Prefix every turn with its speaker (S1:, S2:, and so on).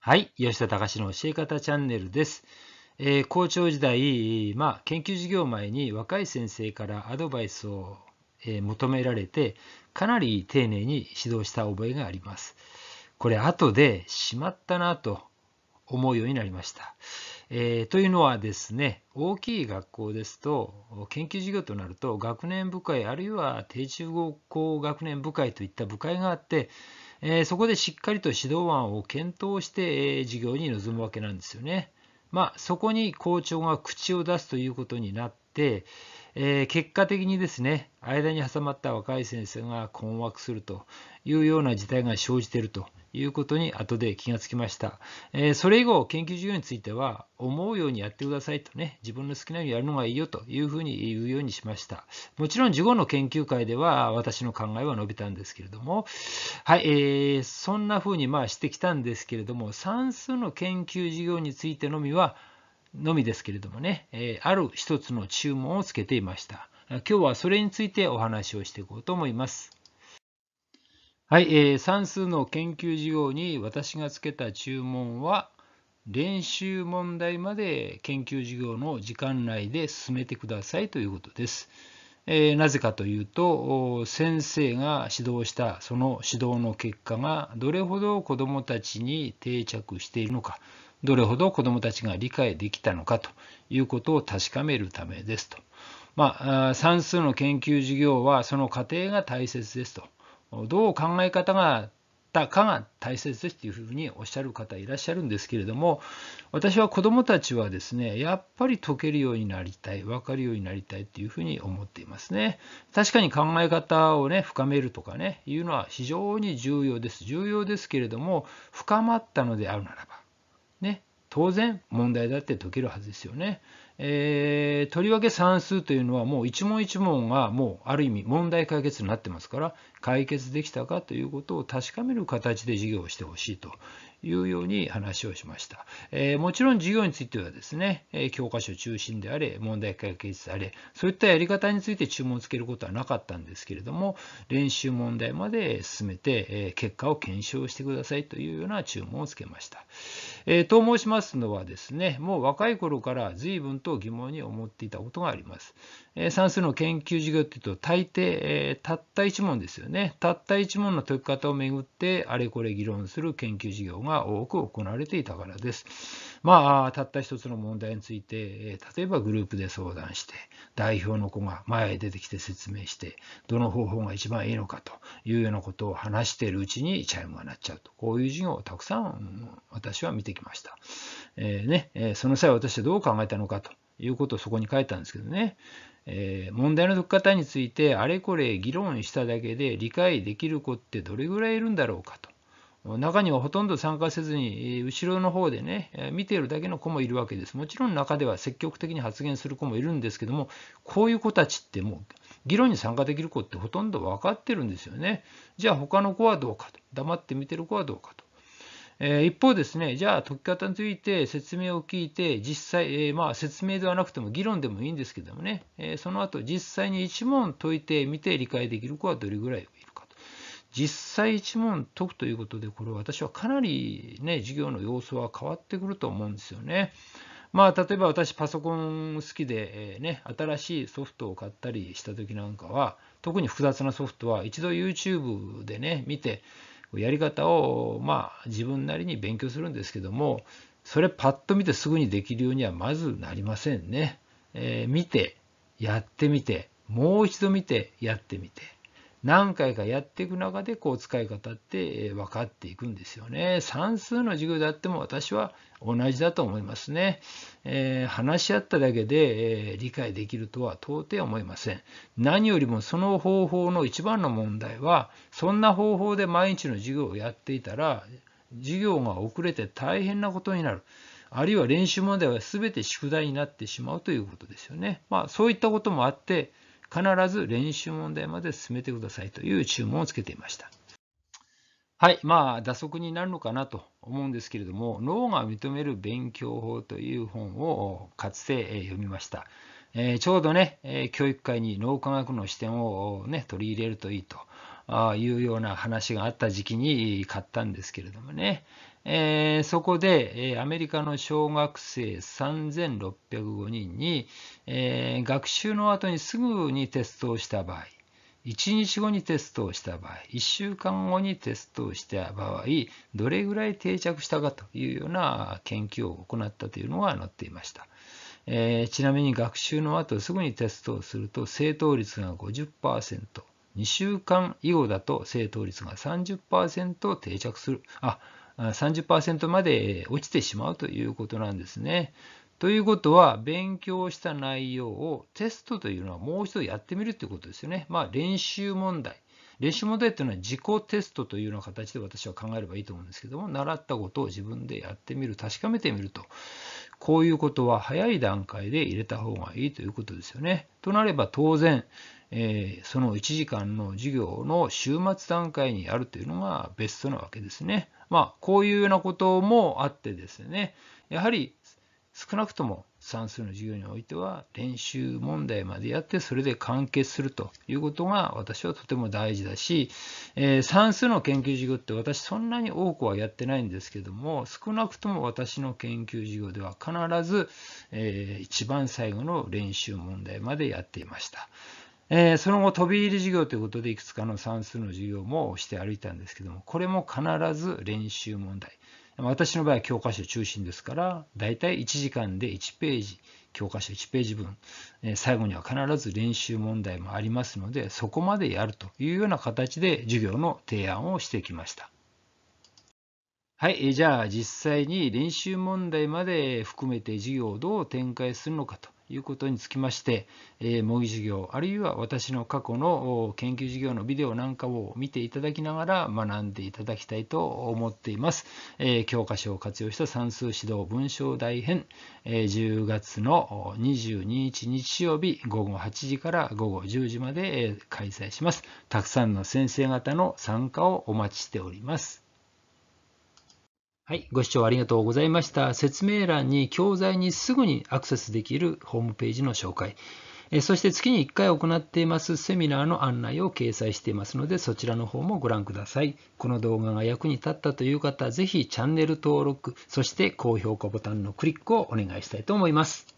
S1: はい、吉田隆の教え方チャンネルです。えー、校長時代、まあ、研究授業前に若い先生からアドバイスを、えー、求められて、かなり丁寧に指導した覚えがあります。これ、後でしまったなと思うようになりました。えー、というのはですね、大きい学校ですと、研究授業となると、学年部会、あるいは低中高学年部会といった部会があって、えー、そこでしっかりと指導案を検討して、えー、授業に臨むわけなんですよね。まあ、そこに校長が口を出すということになって、えー、結果的にですね間に挟まった若い先生が困惑するというような事態が生じているということに後で気がつきました。えー、それ以後、研究授業については、思うようにやってくださいとね、自分の好きなようにやるのがいいよというふうに言うようにしました。もちろん、事後の研究会では、私の考えは述べたんですけれども、はい、えー、そんなふうにまあしてきたんですけれども、算数の研究授業についてのみは、のみですけれどもね、えー、ある一つの注文をつけていました。今日はそれについてお話をしていこうと思います。はい、えー、算数の研究事業に私がつけた注文は練習問題まで研究事業の時間内で進めてくださいということです。えー、なぜかというと先生が指導したその指導の結果がどれほど子どもたちに定着しているのかどれほど子どもたちが理解できたのかということを確かめるためですと。まあ、算数の研究授業はその過程が大切ですと。どう考え方がたかが大切ですというふうにおっしゃる方いらっしゃるんですけれども私は子どもたちはですねやっぱり解けるようになりたい分かるようになりたいというふうに思っていますね確かに考え方をね深めるとかねいうのは非常に重要です重要ですけれども深まったのであるならばね当然問題だって解けるはずですよねえー、とりわけ算数というのはもう一問一問がもうある意味問題解決になってますから解決できたかということを確かめる形で授業をしてほしいというように話をしました、えー、もちろん授業についてはですね、え教科書中心であれ問題解決であれそういったやり方について注文をつけることはなかったんですけれども練習問題まで進めて、え結果を検証してくださいというような注文をつけました。えー、と申しますのはですね、もう若い頃から随分と疑問に思っていたことがあります。えー、算数の研究授業っていうと、大抵、えー、たった1問ですよね。たった1問の解き方をめぐって、あれこれ議論する研究授業が多く行われていたからです。まあ、たった1つの問題について、え例えばグループで相談して、代表の子が前へ出てきて説明して、どの方法が一番いいのかというようなことを話しているうちにチャイムが鳴っちゃうと。こういう授業をたくさん私は見ててきました。えー、ね、えその際私はどう考えたのかということをそこに書いたんですけどね、えー、問題の解き方についてあれこれ議論しただけで理解できる子ってどれぐらいいるんだろうかと。中にはほとんど参加せずに、後ろの方でね、見ているだけの子もいるわけです。もちろん中では積極的に発言する子もいるんですけども、こういう子たちってもう、議論に参加できる子ってほとんど分かってるんですよね。じゃあ他の子はどうかと。黙って見てる子はどうかと。えー、一方ですね、じゃあ解き方について説明を聞いて、実際、えー、まあ説明ではなくても議論でもいいんですけどもね、えー、その後実際に1問解いてみて理解できる子はどれぐらいいるかと。実際1問解くということで、これ私はかなりね、授業の様子は変わってくると思うんですよね。まあ、例えば私パソコン好きで、えー、ね、新しいソフトを買ったりした時なんかは特に複雑なソフトは一度 YouTube でね見てやり方をまあ自分なりに勉強するんですけどもそれパッと見てすぐにできるようにはまずなりませんね。えー、見てやってみてもう一度見てやってみて何回かやっていく中でこう使い方って分かっていくんですよね。算数の授業であっても私は同じだと思いますね。えー、話し合っただけで、えー、理解できるとは到底思いません。何よりもその方法の一番の問題はそんな方法で毎日の授業をやっていたら授業が遅れて大変なことになる。あるいは練習問題は全て宿題になってしまうということですよね。まあそういったこともあって、必ず練習問題まで進めてくださいという注文をつけていました。はい、まあ、打足になるのかなと思うんですけれども、脳が認める勉強法という本をかつて読みました。えー、ちょうどね、え教育界に脳科学の視点を、ね、取り入れるといいというような話があった時期に買ったんですけれどもね、えー、そこで、えー、アメリカの小学生3605人に、えー、学習の後にすぐにテストをした場合、1日後にテストをした場合、1週間後にテストをした場合、どれぐらい定着したかというような研究を行ったというのが載っていました。えー、ちなみに学習の後すぐにテストをすると正答率が50%、2週間以後だと正答率が30%定着する。あ、30%まで落ちてしまうということなんですね。ということは、勉強した内容をテストというのはもう一度やってみるということですよね。まあ、練習問題。練習問題というのは自己テストというような形で私は考えればいいと思うんですけども、習ったことを自分でやってみる、確かめてみるとこういうことは早い段階で入れた方がいいということですよね。となれば当然、えー、その1時間の授業の週末段階にやるというのがベストなわけですね。まあ、こういうようなこともあってですね、やはり少なくとも算数の授業においては練習問題までやってそれで完結するということが私はとても大事だし、えー、算数の研究授業って私そんなに多くはやってないんですけども少なくとも私の研究授業では必ず、えー、一番最後の練習問題までやっていました。えー、その後飛び入り授業ということでいくつかの算数の授業もして歩いたんですけどもこれも必ず練習問題私の場合は教科書中心ですから、だいたい1時間で1ページ、教科書1ページ分、最後には必ず練習問題もありますので、そこまでやるというような形で授業の提案をしてきました。はい、じゃあ実際に練習問題まで含めて授業をどう展開するのかということにつきまして、え模擬授業、あるいは私の過去の研究授業のビデオなんかを見ていただきながら学んでいただきたいと思っています。え教科書を活用した算数指導文章大編、え10月の22日日曜日午後8時から午後10時まで開催します。たくさんの先生方の参加をお待ちしております。はい、ご視聴ありがとうございました。説明欄に教材にすぐにアクセスできるホームページの紹介、そして月に1回行っていますセミナーの案内を掲載していますので、そちらの方もご覧ください。この動画が役に立ったという方、ぜひチャンネル登録、そして高評価ボタンのクリックをお願いしたいと思います。